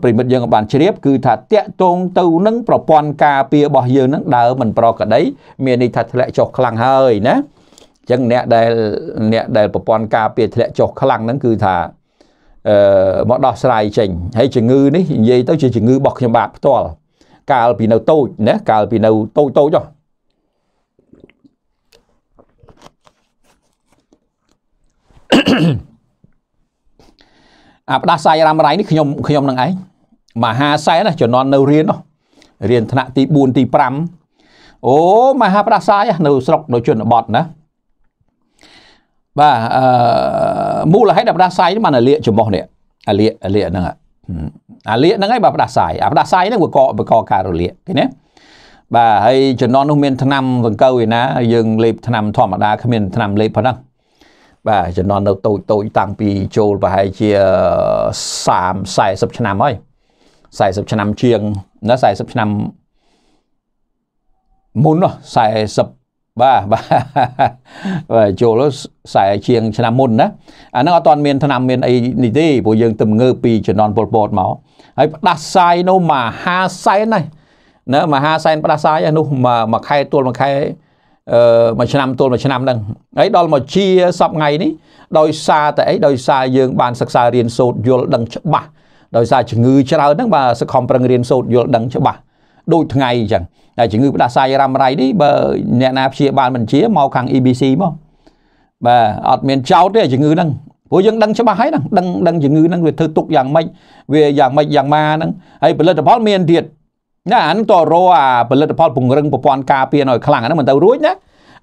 [SPEAKER 1] ប្រិមិត្តយើងបានជ្រាប គឺថាតាក់ទងទៅនឹងប្រព័ន្ធការពាររបស់យើងនឹងដើរមិនប្រក្រតីមានន័យថាធ្លាក់ចុះខ្លាំងហើយណាអញ្ចឹងអ្នកដែលអ្នកដែលប្រព័ន្ធការពារធ្លាក់ចុះខ្លាំងហ្នឹងគឺថាអឺមកដោះស្រាយចេញហើយជំងឺនេះនិយាយទៅជាជំងឺរបស់ខ្ញុំបាទផ្ទាល់កាលពីនៅតូចណាកាលពីនៅតូចតូចចុះអាផ្ដាសាយរ៉ាំរ៉ៃនេះខ្ញុំខ្ញុំនឹងឯងមហាសែនជំនាន់នៅរៀននោះរៀនថ្នាក់ទី4ទី5អូមហាផ្ដាសាយនៅស្រុកនៅជនបទណាបាទអឺមូលហេតុដែលផ្ដាសាយបានអាលៀកចំោះនេះអាលៀកអាលៀកហ្នឹងអាលៀកហ្នឹងឯងបាទផ្ដាសាយអាផ្ដាសាយហ្នឹងវាកបកការរលាកឃើញទេបាទហើយជំនាន់នោះមានឆ្នាំសង្កូវឯណា យើងលេបឆ្នាំធម្មតាគ្មានឆ្នាំលេបប៉ុណ្ណឹងបាទចំនួននៅតូចតូចតាំងពីចូលប្រហែលជា30 40ឆ្នាំហើយ40ឆ្នាំជាងណា40ឆ្នាំមុននោះ40បាទបាទចូល40ជាងឆ្នាំមុនណាអាហ្នឹងអត់ទាន់មានឆ្នាំមានអីនេះទេព្រោះយើងទំងើពីចំនួនពលពតមកហើយផ្ដាសាយនោះមហាសែនណាណាមហាសែនផ្ដាសាយនោះមួយខែទួលមួយខែមួយឆ្នាំទល់មួយឆ្នាំហ្នឹងហើយដល់មកជាសពថ្ងៃនេះដោយសារតែអីដោយសារយើងបានសិក្សារៀនសូត្រយល់ដឹងច្បាស់ដោយសារជំងឺច្រើនហ្នឹងបាទសកម្មប្រឹងរៀនសូត្រយល់ដឹងច្បាស់ដូចថ្ងៃអញ្ចឹងតែជំងឺផ្ដាសាយរ៉ាំរ៉ៃនេះបើអ្នកណាព្យាបាលមិនជាមកខាង EBC មកបាទអត់មានចោតទេជំងឺហ្នឹងព្រោះយើងដឹងច្បាស់ហើយហ្នឹងដឹងដឹងជំងឺហ្នឹងវាធ្វើទុកយ៉ាងម៉េចវាយ៉ាងម៉េចយ៉ាងម៉ាហ្នឹងហើយផលិតផលមានទៀតណាអានឹងតរអាផលិតផល ពង្រឹងប្រព័ន្ធការពារឲ្យខ្លាំងអានឹងមិនទៅរួចណា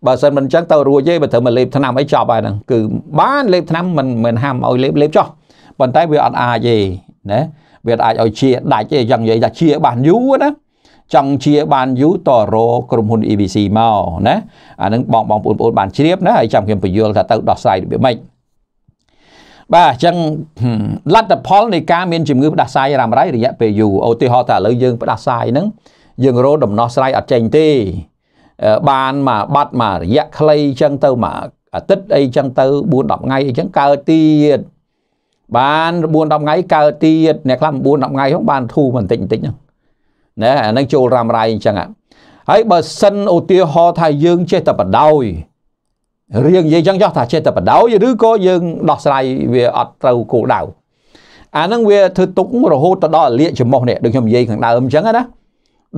[SPEAKER 1] បើសិនមិនអញ្ចឹងទៅរួចទេបើត្រូវមកលេបថ្នាំអីចប់ហើយហ្នឹងគឺបានលេបថ្នាំមិនមិនហាមឲ្យលេបលេបចោះប៉ុន្តែវាអត់អាចទេណាវាអាចឲ្យជាដាច់ទេអញ្ចឹងនិយាយថាជាបានយូរណាចង់ជាបានយូរតរក្រុមហ៊ុន EBC មកណាអានឹងបងបងប្អូនបានជ្រាបណាហើយចាំខ្ញុំពន្យល់ថាទៅដោះស្រាយរបៀបម៉េចបាទអញ្ចឹងលទ្ធផលនៃការមានជំងឺផ្ដាសាយរ៉ាំរ៉ៃរយៈពេលយូរឧទាហរណ៍ថាឥឡូវយើងផ្ដាសាយហ្នឹងយើងរោដំណោះស្រាយអត់ចេញទេបានមកបាត់មករយៈខ្លីអញ្ចឹងទៅមកអាទិត្យអីអញ្ចឹងទៅ4 10ថ្ងៃអីអញ្ចឹងកើតទៀតបាន4 10ថ្ងៃកើតទៀតអ្នកខ្លះ4 10ថ្ងៃហ្នឹងបានធូរបន្តិចបន្តិចហ្នឹងណាអាហ្នឹងចូលរ៉ាំរ៉ៃអញ្ចឹងហើយបើសិនឧទាហរណ៍ថាយើងចេះតែបដ ாய் រៀងនិយាយចឹងចោះថាចេតបដ ாய் ឬក៏យើងដោះស្រាយវាអត់ត្រូវគោលដៅអាហ្នឹងវាធ្វើទុករហូតទៅដល់លាកចំោះនេះដូចខ្ញុំនិយាយខាងដើមអញ្ចឹងណា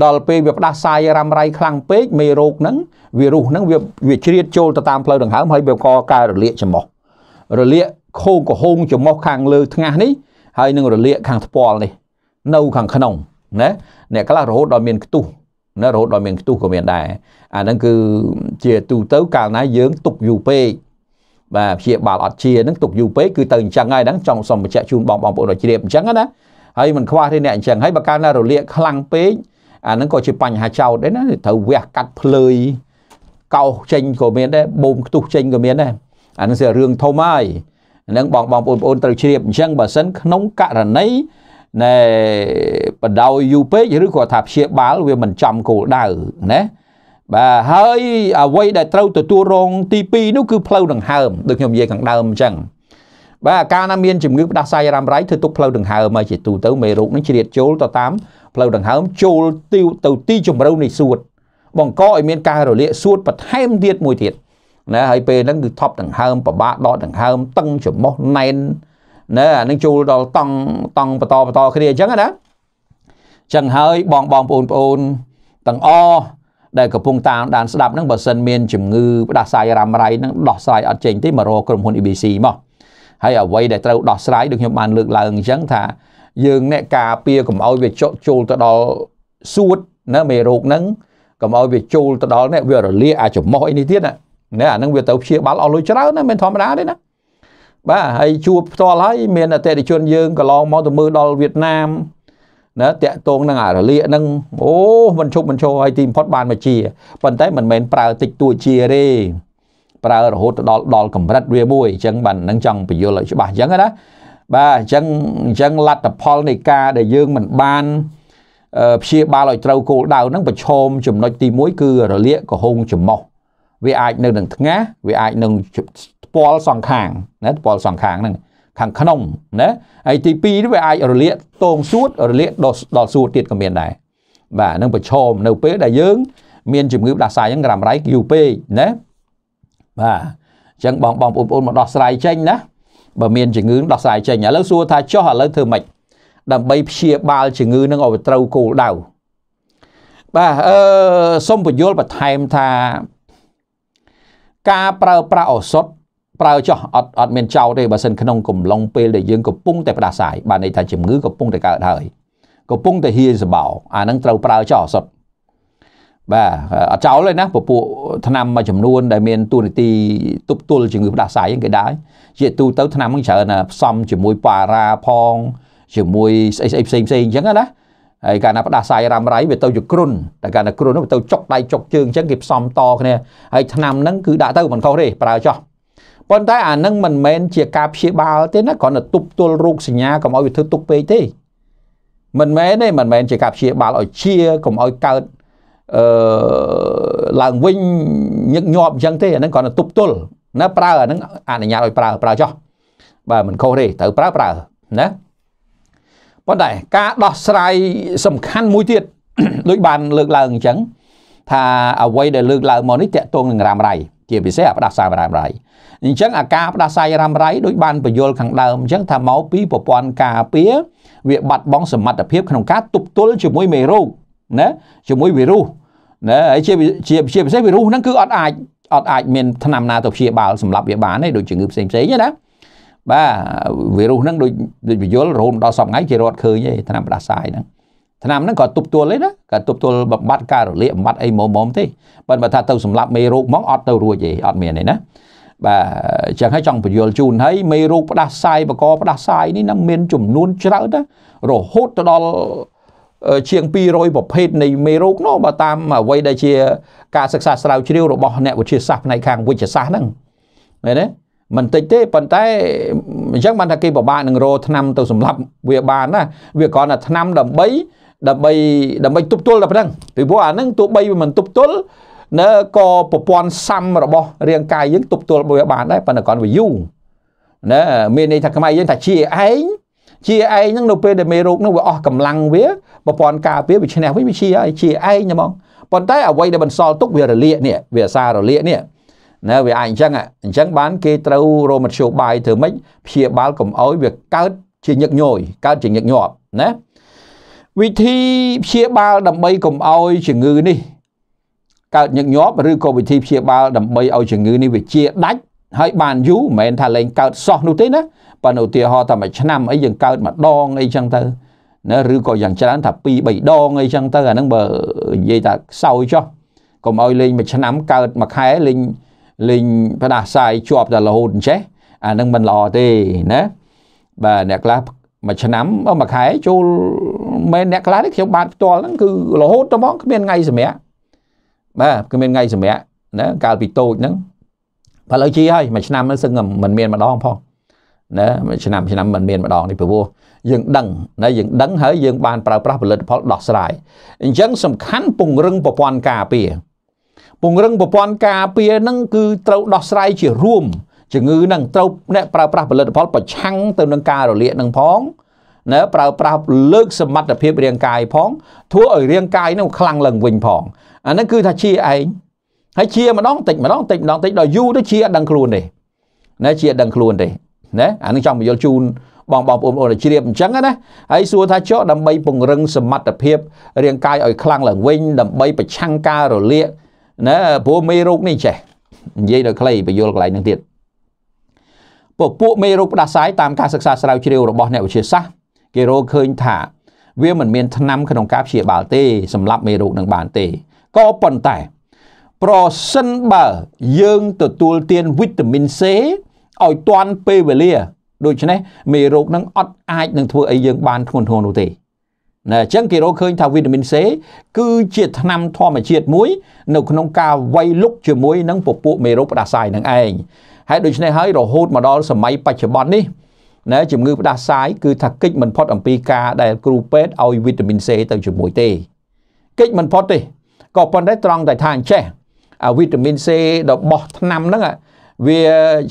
[SPEAKER 1] ដល់ពេលវាផ្ដាសាយរ៉ាំរ៉ៃខ្លាំងពេកមេរោគហ្នឹងវីរុសហ្នឹងវាវាជ្រៀតចូលទៅតាមផ្លូវដង្ហើមហើយវាកកើតរលាកចំោះរលាកខូងកហូងចំោះខាងលើថ្ងាសនេះហើយនឹងរលាកខាងថ្ពាល់នេះនៅខាងក្នុងណាអ្នកខ្លះរហូតដល់មានខ្ទុះណារហូតដល់មានខ្ទុះក៏មានដែរអាហ្នឹងគឺជាទូទៅកាលណាយើងទុកយូរពេកបាទព្យាបាលអត់ជាហ្នឹងទុកយូរពេកគឺទៅអញ្ចឹងហើយហ្នឹងចង់សុំបញ្ជាក់ជូនបងបងប្អូនឲ្យជ្រាបអញ្ចឹងណាហើយមិនខ្វះទេអ្នកអញ្ចឹងហើយបើកាលណារលាក ខ្លាំងពេកអាហ្នឹងក៏ជាបញ្ហាចោតដែរណាត្រូវវះកាត់ភ្លើយកោសចេញក៏មានដែរបូមខ្ទុះចេញក៏មានដែរអាហ្នឹងជារឿងធំហើយហ្នឹងបងបងប្អូនត្រូវជ្រាបអញ្ចឹងបើសិនក្នុងករណីណែបដោយយូរពេកឬក៏ថាព្យាបាលវាមិនចំគោលដៅណាបាទហើយអ្វីដែលត្រូវទទួលរង ទី2នោះគឺផ្លូវដង្ហើមដូចខ្ញុំនិយាយខាងដើមអញ្ចឹងបាទកាលណាមានជំងឺផ្ដាសាយរ៉ាំរ៉ៃធ្វើទុកផ្លូវដង្ហើមហើយជាទូទៅមេរោគនឹងជ្រៀតចូលទៅតាម ផ្លូវដង្ហើមចូលទីទៅទីជម្រៅនៃសួត បង្កឲ្យមានការរលាកសួតបន្ថែមទៀតមួយទៀតណាហើយពេលហ្នឹងគឺថប់ដង្ហើមពិបាកដកដង្ហើមតឹងច្រមុះណែនណាអានឹងចូលដល់តង់តង់បន្តបន្តគ្នាអញ្ចឹងណាអញ្ចឹងហើយបងបងប្អូនប្អូនទាំងអដែលកំពុងតាមដានស្ដាប់ហ្នឹងបើសិនមានជំងឺផ្ដាសាយរ៉ាំរ៉ៃហ្នឹងដោះស្រាយអត់ចេញទេមករកក្រុមហ៊ុន ABC មក ហើយអ្វីដែលត្រូវដោះស្រាយដូចខ្ញុំបានលើកឡើងអញ្ចឹងថា យើងអ្នកការពារកុំឲ្យវាចុះចូលទៅដល់សួតណាមេរោគហ្នឹងកុំឲ្យវាចូលទៅដល់នេះវារលាកអាចមោះអីនេះទៀតណាអាហ្នឹងវាទៅព្យាបាលអស់លុយច្រើនណាមិនធម្មតាទេណាបាទហើយជួបផ្ទាល់ហើយមានអតិថិជនយើងកន្លងមកទៅមើលដល់វៀតណាមណាតាក់ទងនឹងអារលាកហ្នឹងអូមិនឈប់មិនឈរហើយទីបំផុតបានមកជាប៉ុន្តែមិនមែនប្រើតិចតួជាទេប្រើរហូតដល់ដល់កម្រិតវាមួយអញ្ចឹងបាននឹងចង់បញ្យល់ឲ្យច្បាស់អញ្ចឹងណាបាទអញ្ចឹងអញ្ចឹងលទ្ធផលនៃការដែលយើងមិនបានព្យាបាលឲ្យត្រូវគោលដៅហ្នឹងប្រឈមចំណុចទី1គឺរលាកកុហកចំោះវាអាចនៅនឹងថ្ងាសវាអាចនឹងផ្ពាល់សងខាងណាផ្ពាល់សងខាងហ្នឹងខាងក្នុងណាហើយទី2នេះវាអាចរលាកតងសួត រលាកដល់ដល់សួតទៀតក៏មានដែរបាទនឹងប្រឈមនៅពេលដែលយើងមានជំងឺផ្ដាសាយហ្នឹងក្រាំរៃយូរពេកណាបាទអញ្ចឹងបងបងប្អូនមកដោះស្រាយចេញណាបើមានជំងឺដោះស្រាយចេញឥឡូវសួរថាចុះឥឡូវធ្វើម៉េចដើម្បីព្យាបាលជំងឺនឹងឲ្យត្រូវគោលដៅបាទអឺសូមបញ្យល់បន្ថែមថាការប្រើប្រាស់ឱសថប្រើចោះអត់អត់មានចោលទេបើសិនក្នុងកំឡុងពេលដែលយើងកំពុងតែផ្ដាសាយបានន័យថាជំងឺកំពុងតែកើតហើយកំពុងតែហៀសបោអានឹងត្រូវប្រើចោះឱសថបាទអត់ចោលទេណាពពួកថ្នាំមួយចំនួនដែលមានទូនីតិទប់ទល់ជំងឺផ្ដាសាយហ្នឹងគេដែរជាទូទៅថ្នាំហ្នឹងច្រើនផ្សំជាមួយប៉ារ៉ាផងជាមួយស្អីស្អីផ្សេងផ្សេងអញ្ចឹងណាហើយកាលណាផ្ដាសាយរ៉ាំរៃវាទៅជាគ្រុនតែកាលណាគ្រុននោះវាទៅចុកដៃចុកជើងអញ្ចឹងគេផ្សំតគ្នាហើយឆ្នាំហ្នឹងគឺដាក់ទៅមិនខុសទេប្រើចោះប៉ុន្តែអានឹងមិនមែនជាការព្យាបាលទេណាគ្រាន់តែទប់ទល់រោគសញ្ញាកុំឲ្យវាធ្វើទុកពេកទេមិនមែនទេមិនមែនជាការព្យាបាលឲ្យជាកុំឲ្យកើតអឺឡើងវិញញឹកញាប់អញ្ចឹងទេអានឹងគ្រាន់តែទប់ទល់ណាប្រើអានឹងអនុញ្ញាតឲ្យប្រើប្រើចោះបាទមិនខុសទេត្រូវប្រើប្រើណាប៉ុន្តែការដោះស្រាយសំខាន់មួយទៀតដូចបានលើកឡើងអញ្ចឹងថាអ្វីដែលលើកឡើងមកនេះតកតងនឹងរ៉ាំរ៉ៃជាពិសេសអាផ្ដាសាយរ៉ាំរ៉ៃអញ្ចឹងអាការផ្ដាសាយរ៉ាំរ៉ៃដូចបានបញ្យលខាងដើមអញ្ចឹងថាមកពីប្រព័ន្ធការពារវាបាត់បង់សមត្ថភាពក្នុងការទប់ទល់ជាមួយមេរោគណាជាមួយវីរុសណាហើយជាជាជាពិសេសវីរុសហ្នឹងគឺអត់អាចអត់អាចមានថ្នាំណាទៅព្យាបាលសម្រាប់វាបានទេដូចជំងឺផ្សេងផ្សេងណាបាទវីរុសហ្នឹងដូចដូចបញ្យលរហូតដល់សពថ្ងៃគេរត់ឃើញទេថ្នាំផ្ដាសាយហ្នឹងថ្នាំហ្នឹងក៏ទប់ទល់ទេណាក៏ទប់ទល់បំបត្តិការរលាកបំបត្តិអីមុំមុំទេបើបើថាទៅសម្លាប់មេរោគហ្មងអត់ទៅរួចទេអត់មានទេណាបាទអញ្ចឹងហើយចង់បញ្យលជូនហើយមេរោគផ្ដាសាយបកផ្ដាសាយនេះណាមានចំនួនច្រើនណារហូតទៅដល់ជាង200ប្រភេទនៃមេរោគនោះបើតាមអ្វីដែលជា ការសិក្សាស្រាវជ្រាវរបស់អ្នកវិទ្យាសាស្ត្រផ្នែកខាងវិទ្យាសាស្ត្រហ្នឹងមែនទេមិនតិចទេប៉ុន្តែអញ្ចឹងបានថាគេពិបាកនឹងរោឆ្នាំទៅសម្រាប់វាបានណាវាគ្រាន់តែឆ្នាំដើម្បីដើម្បីដើម្បីទប់ទល់តែប៉ុណ្្នឹងពីព្រោះអាហ្នឹងទោះបីវាមិនទប់ទល់នៅក៏ប្រព័ន្ធសាំរបស់រាងកាយយើងទប់ទល់វាបានដែរប៉ុន្តែគ្រាន់វាយូរណាមានន័យថាខ្មែរយើងថាជាឯងជាឯងហ្នឹងនៅពេលដែលមេរោគហ្នឹងវាអស់កម្លាំងវាប្រព័ន្ធការពារវាឈ្នះវិញវាជាឯងជាឯងហ្មងប៉ុន្តែអ្វីដែលបន្សល់ទុកវារលាកនេះវាសារលាកនេះណាវាអាចអញ្ចឹងអញ្ចឹងបានគេត្រូវរមធ្យោបាយធ្វើម៉េចព្យាបាលកុំអោយវាកើតជាញឹកញយកើតជាញឹកញាប់ណាវិធីព្យាបាលដើម្បីកុំអោយជំងឺនេះកើតញឹកញាប់ឬក៏វិធីព្យាបាលដើម្បីឲ្យជំងឺនេះវាជាដាច់ហើយបានយូរមិនមែន ថាលែងកើតសោះនោះទេណាប៉ុន្តែឧទាហរណ៍ថាមួយឆ្នាំអីយើងកើតម្ដងអីចឹងទៅណាឬក៏យ៉ាងច្រើនថា2 3ដងអីចឹងទៅអាហ្នឹងបើនិយាយថាខ្សោយចុះកុំឲ្យលេងមួយឆ្នាំកើតមួយខែលេងលេងផ្ដាសាយជាប់តែរហូតអញ្ចេះអានឹងមិនល្អទេណាបាទអ្នកខ្លះមួយឆ្នាំមួយខែចូលមែនអ្នកខ្លះនេះខ្ញុំបានផ្ទាល់ហ្នឹងគឺរហូតទៅហ្មងគ្មានថ្ងៃសម្រាប់បាទគ្មានថ្ងៃសម្រាប់ណាកាលពីតូចហ្នឹងបើឥឡូវជីហើយមួយឆ្នាំហ្នឹងសឹងមិនមានម្ដងផងណាមួយឆ្នាំឆ្នាំមិនមានម្ដងនេះព្រោះយើងដឹងណាយើងដឹងហើយយើងបានប្រើប្រាស់ផលិតផលដោះស្រាយអញ្ចឹងសំខាន់ពង្រឹងប្រព័ន្ធការពារពង្រឹងប្រព័ន្ធការពារនឹងគឺត្រូវដោះស្រាយជារួមជំងឺនឹងត្រូវអ្នកប្រើប្រាស់ផលិតផលប្រឆាំងទៅនឹងការរលាកនឹងផងណាប្រើប្រាស់លើកសមត្ថភាពរាងកាយផងធ្វើឲ្យរាងកាយនឹងខ្លាំងឡើងវិញផងអានឹងគឺថាជាឯងហើយជាម្ដងតិចម្ដងតិចម្ដងតិចដល់យូរទៅជាអត់ដឹងខ្លួនទេណាជាអត់ដឹងខ្លួនទេណាអានឹងចង់បញ្យល់ជូនបងបងប្អូនបងជ្រាបអញ្ចឹងណាហើយសួរថាចុះដើម្បីពង្រឹងសមត្ថភាពរាងកាយឲ្យខ្លាំងឡើងវិញដើម្បីប្រឆាំងការរលាកណាព្រោះមេរោគនេះចេះនិយាយដល់ខ្លីបញ្យល់កន្លែងហ្នឹងទៀតពពួកមេរោគផ្ដាសាយតាមការសិក្សាស្រាវជ្រាវរបស់អ្នកវិទ្យាសាស្ត្រគេរកឃើញ ថា វាមិនមានថ្នាំក្នុងការព្យាបាលទេសម្រាប់មេរោគនឹងបានទេក៏ប៉ុន្តែប្រសិនបើយើងទទួលទានវីតាមីន C ឲ្យទាន់ពេលវេលា ដូច្នេះមេរោគនឹងអត់អាចនឹងធ្វើអីយើងបានធ្ងន់ធ្ងរនោះទេណាអញ្ចឹងគេរកឃើញថាវីតាមីន C គឺជាថ្នាំធម្មជាតិមួយ នៅក្នុងការវាយលុកជាមួយនឹងពពួកមេរោគផ្ដាសាយនឹងឯងហើយដូច្នេះហើយរហូតមកដល់សម័យបច្ចុប្បន្ននេះណាជំងឺផ្ដាសាយគឺថាគេចមិនផុតអំពីការដែលគ្រូពេទ្យឲ្យវីតាមីន C ទៅជាមួយទេគេចមិនផុតទេក៏ប៉ុន្តែត្រង់តែថាអញ្ចេះអាវីតាមីន C របស់ថ្នាំហ្នឹងវា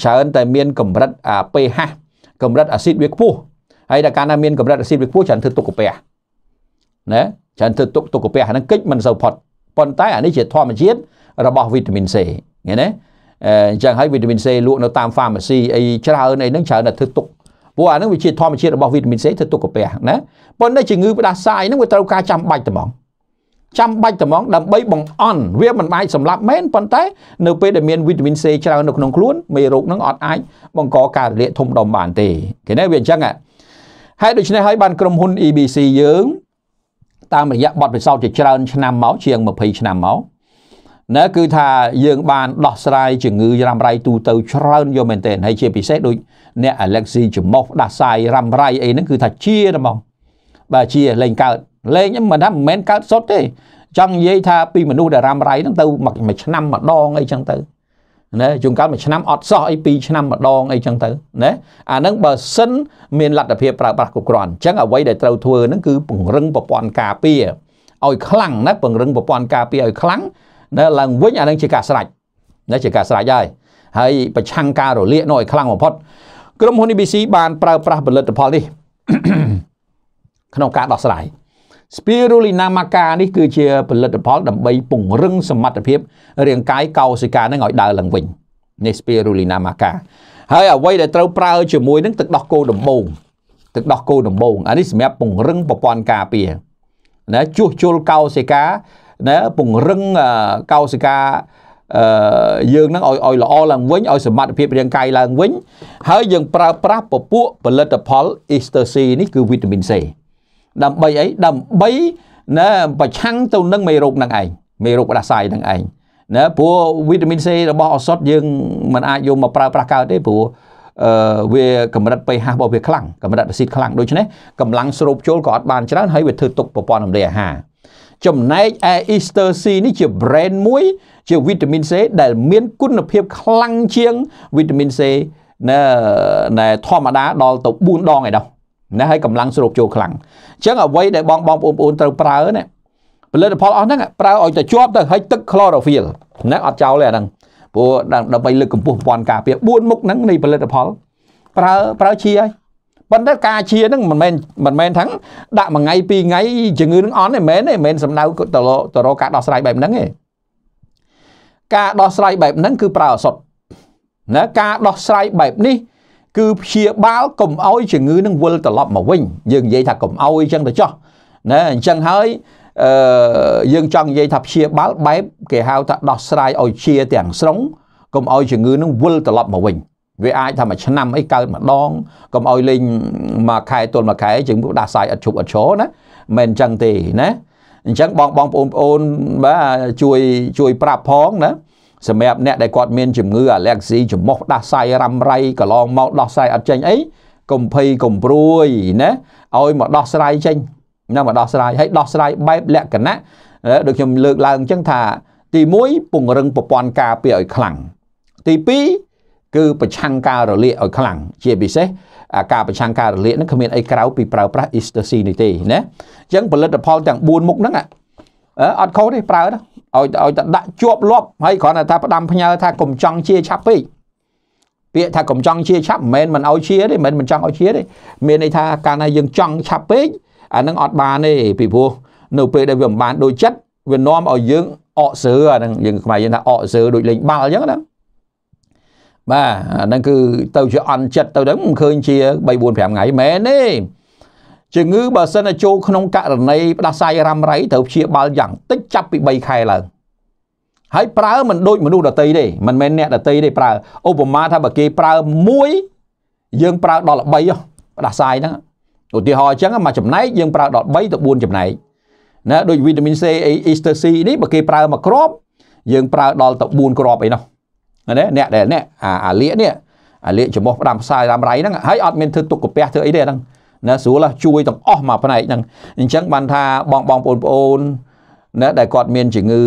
[SPEAKER 1] ច្រើនតែមានកម្រិត pH កម្រិតអាស៊ីតវាខ្ពស់ហើយដល់កាលណាមានកម្រិតអាស៊ីតវាខ្ពស់ច្រើនធ្វើទុកកាពះណាច្រើនធ្វើទុកទុកកាពះហ្នឹងកិច្ចមិនសូវផុតប៉ុន្តែអានេះជាធម្មជាតិរបស់វីតាមីន C ឃើញទេអញ្ចឹងហើយវីតាមីន C លក់នៅតាម pharmacy អីច្រើនអីហ្នឹងច្រើនតែធ្វើទុកព្រោះអាហ្នឹងវាជាធម្មជាតិរបស់វីតាមីន C ធ្វើទុកកាពះណាប៉ុន្តែជំងឺផ្ដាសាយហ្នឹងវាត្រូវការចាំបាច់ត្មងចាំបាច់ត្មងដើម្បីបង្អន់វាមិនអាចសម្លាប់មែនប៉ុន្តែនៅពេលដែលមានវីតាមីន C ច្រើននៅក្នុងខ្លួនមេរោគហ្នឹងអត់អាចបង្កការរលាកធំដុំបានទេគេណាវាអញ្ចឹងហ่ะហើយដូច្នេះហើយបានក្រុមហ៊ុន EBC យើងតាមរយៈបទពិសោធន៍ជាច្រើនឆ្នាំមកជាង20ឆ្នាំមកណាគឺថាយើងបានដោះស្រាយជំងឺរ៉ាំរ៉ៃទូទៅច្រើនយកមែនទែនហើយជាពិសេសដូចអ្នកអាឡិចស៊ីច្មោះដាសាយរ៉ាំរ៉ៃអីហ្នឹងគឺថាជាហ្មងបាទជាលេងកើតលេងមិនថាមិនមែនកើតសុទ្ធទេចង់និយាយថាពីមនុស្សដែលរ៉ាំរ៉ៃហ្នឹងទៅមួយឆ្នាំម្ដងអីចឹងទៅណាជួនកាលមួយឆ្នាំអត់សោះអី2ឆ្នាំម្ដងអីចឹងទៅណាអាហ្នឹងបើសិនមានលទ្ធភាពប្រើប្រាស់គ្រប់គ្រាន់អញ្ចឹងអ្វីដែលត្រូវធ្វើហ្នឹងគឺពង្រឹងប្រព័ន្ធការពារឲ្យខ្លាំងណាពង្រឹងប្រព័ន្ធការពារឲ្យខ្លាំងណាឡើងវិញអាហ្នឹងជាការស្រេចណាជាការស្រេចហើយហើយប្រឆាំងការរលាកនោះឲ្យខ្លាំងបំផុតក្រុមហ៊ុន ABC បានប្រើប្រាស់ផលិតផលនេះក្នុងការដោះស្រាយ Spirulina maca នេះគឺជាផលិតផលដើម្បីពង្រឹងសមត្ថភាពរាងកាយកោសិកានឹងឲ្យដើរឡើងវិញនេះ Spirulina maca ហើយអ្វីដែលត្រូវប្រើជាមួយនឹងទឹកដោះគោដំបងទឹកដោះគោដំបងអានេះសម្រាប់ពង្រឹងប្រព័ន្ធការពារណាជួសជុលកោសិកាណាពង្រឹងកោសិកាអឺយើងនឹងឲ្យឲ្យល្អឡើងវិញឲ្យសមត្ថភាពរាងកាយឡើងវិញហើយយើងប្រើប្រាស់ពពួកផលិតផល Easter C នេះគឺវីតាមីន C ដើម្បីអីដើម្បីណាប្រឆាំងទៅនឹងមេរោគហ្នឹងឯងមេរោគផ្ដាសាយហ្នឹងឯងណាព្រោះវីតាមីន C របស់ឱសថយើងមិនអាចយកមកប្រើប្រាស់កើតទេព្រោះអឺវាកម្រិត pH របស់វាខ្លាំងកម្រិតអាស៊ីតខ្លាំងដូច្នេះកម្លាំងស្រូបចូលក៏អត់បានច្រើនហើយវាធ្វើទុកប្រព័ន្ធរំលាយអាហារចំណែកឯ Easter C នេះជា brand មួយជាវីតាមីន C ដែលមានគុណភាពខ្លាំងជាងវីតាមីន C ណែធម្មតាដល់ទៅ4ដងឯដោះណាហើយកម្លាំងស្រូបចូលខ្លាំងអញ្ចឹងអ្វីដែលបងបងប្អូនត្រូវប្រើណាផលិតផលអស់ហ្នឹងប្រើឲ្យតែជាប់ទៅហើយទឹក chlorophyll ណាអត់ចោលទេអាហ្នឹងព្រោះដើម្បីលើកកម្ពស់ប្រព័ន្ធការពារ4មុខហ្នឹងនៃផលិតផល ប្រើប្រើជាហើយប៉ុន្តែការជាហ្នឹងមិនមែនមិនមែនថាដាក់មួយថ្ងៃពីរថ្ងៃជំងឺនឹងអន់ទេមែនទេមែនសំដៅទៅទៅរកការដោះស្រាយបែបហ្នឹងទេការដោះស្រាយបែបហ្នឹងគឺប្រើអសុតណាការដោះស្រាយបែបនេះគឺព្យាបាលកុំឲ្យជំងឺនឹងវិលត្រឡប់មកវិញយើងនិយាយថាកុំឲ្យអញ្ចឹងទៅចោះណាអញ្ចឹងហើយអឺយើងចង់និយាយថាព្យាបាលបែបគេហៅថាដោះស្រាយឲ្យជាទាំងស្រុងកុំឲ្យជំងឺនឹងវិលត្រឡប់មកវិញវាអាចថាមួយឆ្នាំអីកើតម្ដងកុំឲ្យលេងមួយខែទល់មួយខែជំងឺដាស់ស្រាយអត់ឈប់អត់ឈរណាមិនអញ្ចឹងទេណាអញ្ចឹងបងបងប្អូនបងប្អូនបាទជួយជួយប្រាប់ផងណាសម្រាប់អ្នកដែលគាត់មានជំងឺអាឡែហ្ស៊ីច្រមុះដាស់សាយរ៉ាំរៃកន្លងមកដោះសាយអត់ចេញអីកុំភ័យកុំព្រួយណាឲ្យមកដោះស្រាយចេញណាមកដោះស្រាយហើយដោះស្រាយបែបលក្ខណៈដូចខ្ញុំលើកឡើងអញ្ចឹងថាទី1ពង្រឹងប្រព័ន្ធការពារឲ្យខ្លាំងទី2គឺប្រឆាំងការរលាកឲ្យខ្លាំងជាពិសេសការប្រឆាំងការរលាកនឹងគ្មានអីក្រៅពីប្រើប្រាស់ ecstasy នេះទេណាអញ្ចឹងផលិតផលទាំង4មុខហ្នឹងអត់ខុសទេប្រើទៅឲ្យឲ្យតែដាក់ជាប់លាប់ហើយគ្រាន់តែថាផ្ដាំផ្ញើថាកុំចង់ជាឆាប់ពេកពាក្យថាកុំចង់ជាឆាប់មិនមែនមិនឲ្យជាទេមិនមិនចង់ឲ្យជាទេមានន័យថាកាលណាយើងចង់ឆាប់ពេកអានឹងអត់បានទេពីព្រោះនៅពេលដែលវាមិនបានដូចចិត្តវានាំឲ្យយើងអកសើអានឹងយើងខ្មែរយើងថាអកសើដូចលេងបាល់អញ្ចឹងណាបាទអានឹងគឺទៅជាអន់ចិត្តទៅដល់មិនឃើញជា3 4 5ថ្ងៃមែនទេជំងឺបើសិនតែចូលក្នុងករណីផ្ដាសាយរ៉ាំរៃត្រូវព្យាបាលយ៉ាងតិចចាប់ពី3ខែឡើងហើយប្រើមិនដូចមនុស្សដតីទេមិនមែនអ្នកដតីទេប្រើឧបមាថាបើគេប្រើមួយយើងប្រើដល់3ផ្ដាសាយហ្នឹងឧទាហរណ៍អញ្ចឹងមួយចំណែកយើងប្រើដល់3ទៅ4ចំណែកណាដូចវីតាមីន C អី Easter C នេះបើគេប្រើមួយគ្រាប់យើងប្រើដល់ទៅ4គ្រាប់អីនោះណាអ្នកដែលអ្នកអាលៀកនេះអាលៀកចំោះផ្ដាំផ្សាយរ៉ាំរៃហ្នឹងហើយអត់មានធ្វើទុកកាពះធ្វើអីទេហ្នឹងណាស្រួលជួយទាំងអស់មកផ្នែកហ្នឹងអញ្ចឹងបានថាបងបងបងប្អូនណាដែលគាត់មានជំងឺ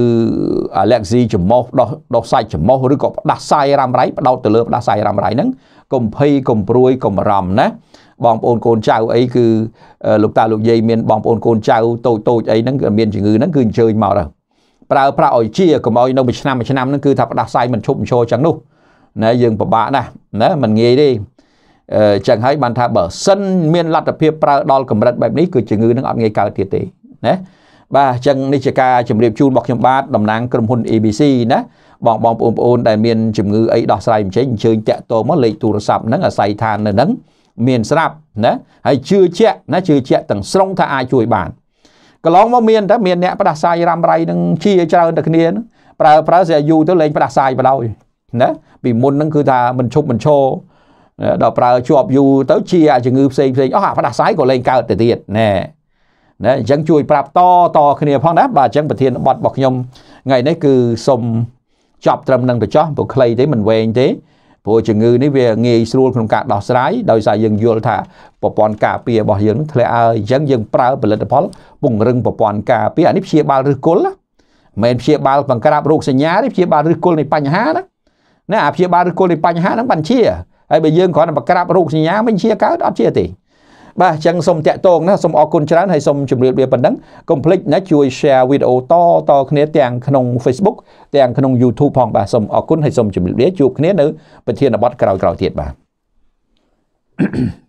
[SPEAKER 1] អាឡែហ្ស៊ីច្រមុះដោះដោះសាច់ច្រមុះឬក៏ផ្ដាសាយរ៉ាំរ៉ៃបដោតទៅលើផ្ដាសាយរ៉ាំរ៉ៃហ្នឹងកុំភ័យកុំព្រួយកុំរំណាបងប្អូនកូនចៅអីគឺលោកតាលោកយាយមានបងប្អូនកូនចៅតូចតូចអីហ្នឹងមានជំងឺហ្នឹងគឺអញ្ជើញមកដែរប្រើប្រាស់ឲ្យជាកុំឲ្យនៅមួយឆ្នាំមួយឆ្នាំហ្នឹងគឺថាផ្ដាសាយមិនឈប់មិនឈរចឹងនោះណាយើងពិបាកណាស់ណាមិនងាយទេចឹងហើយបានថាបើសិនមានលទ្ធភាពប្រើដល់កម្រិតបែបនេះគឺជំងឺនឹងអត់ងាយកើតទៀតទេណាបាទអញ្ចឹងនេះជាការជម្រាបជូនរបស់ខ្ញុំបាទតំណាងក្រុមហ៊ុន ABC ណាបងបងប្អូនប្អូនដែលមានជំងឺអីដោះស្រាយមិនចេញអញ្ជើញតាក់ទងមកលេខទូរស័ព្ទហ្នឹងអាស័យឋាននៅហ្នឹងមានស្រាប់ណាហើយជឿជាក់ណាជឿជាក់ទាំងស្រុងថាអាចជួយបានកន្លងមកមានតែមានអ្នកផ្ដាសាយរ៉ាំរៃនឹងជាច្រើនតែគ្នាប្រើប្រើស្អាយូទៅលេងផ្ដាសាយបដ ாய் ណាពីមុនហ្នឹងគឺថាមិនឈប់មិនឈរដល់ប្រើជាប់យូរទៅជាជំងឺផ្សេងផ្សេងអស់អាផ្ដាសាយក៏លែងកើតទៅទៀតណែណែអញ្ចឹងជួយប្រាប់តតគ្នាផងណាបាទអញ្ចឹងប្រធានបတ်របស់ខ្ញុំថ្ងៃនេះគឺសុំចប់ត្រឹមនឹងទៅចោះព្រោះខ្លីទេមិនវែងទេព្រោះជំងឺនេះវាងាយស្រួលក្នុងការដោះស្រាយដោយសារយើងយល់ថាប្រព័ន្ធការពាររបស់យើងធ្លាក់ហើយអញ្ចឹងយើងប្រើផលិតផលពង្រឹងប្រព័ន្ធការពារអានេះព្យាបាលឬគល់ណាមិនព្យាបាលបង្ក្រាបរោគសញ្ញាទេព្យាបាលឬគល់នៃបញ្ហាណាណាអាព្យាបាលឬគល់នៃបញ្ហាហ្នឹងបញ្ជាហើយបើយើងគ្រាន់តែប្រក្រាបរូបសញ្ញាវិញជាកើតអត់ជាទេបាទអញ្ចឹងសូមតាក់ទងណាសូមអរគុណច្រើនហើយសូមជម្រាបលាប៉ុណ្ណឹងកុំភ្លេចណាជួយ share វីដេអូតតគ្នាទាំងក្នុង Facebook ទាំងក្នុង YouTube ផងបាទសូមអរគុណហើយសូមជម្រាបលាជួបគ្នានៅប្រធានបទក្រោយៗទៀតបាទ Mm-hmm.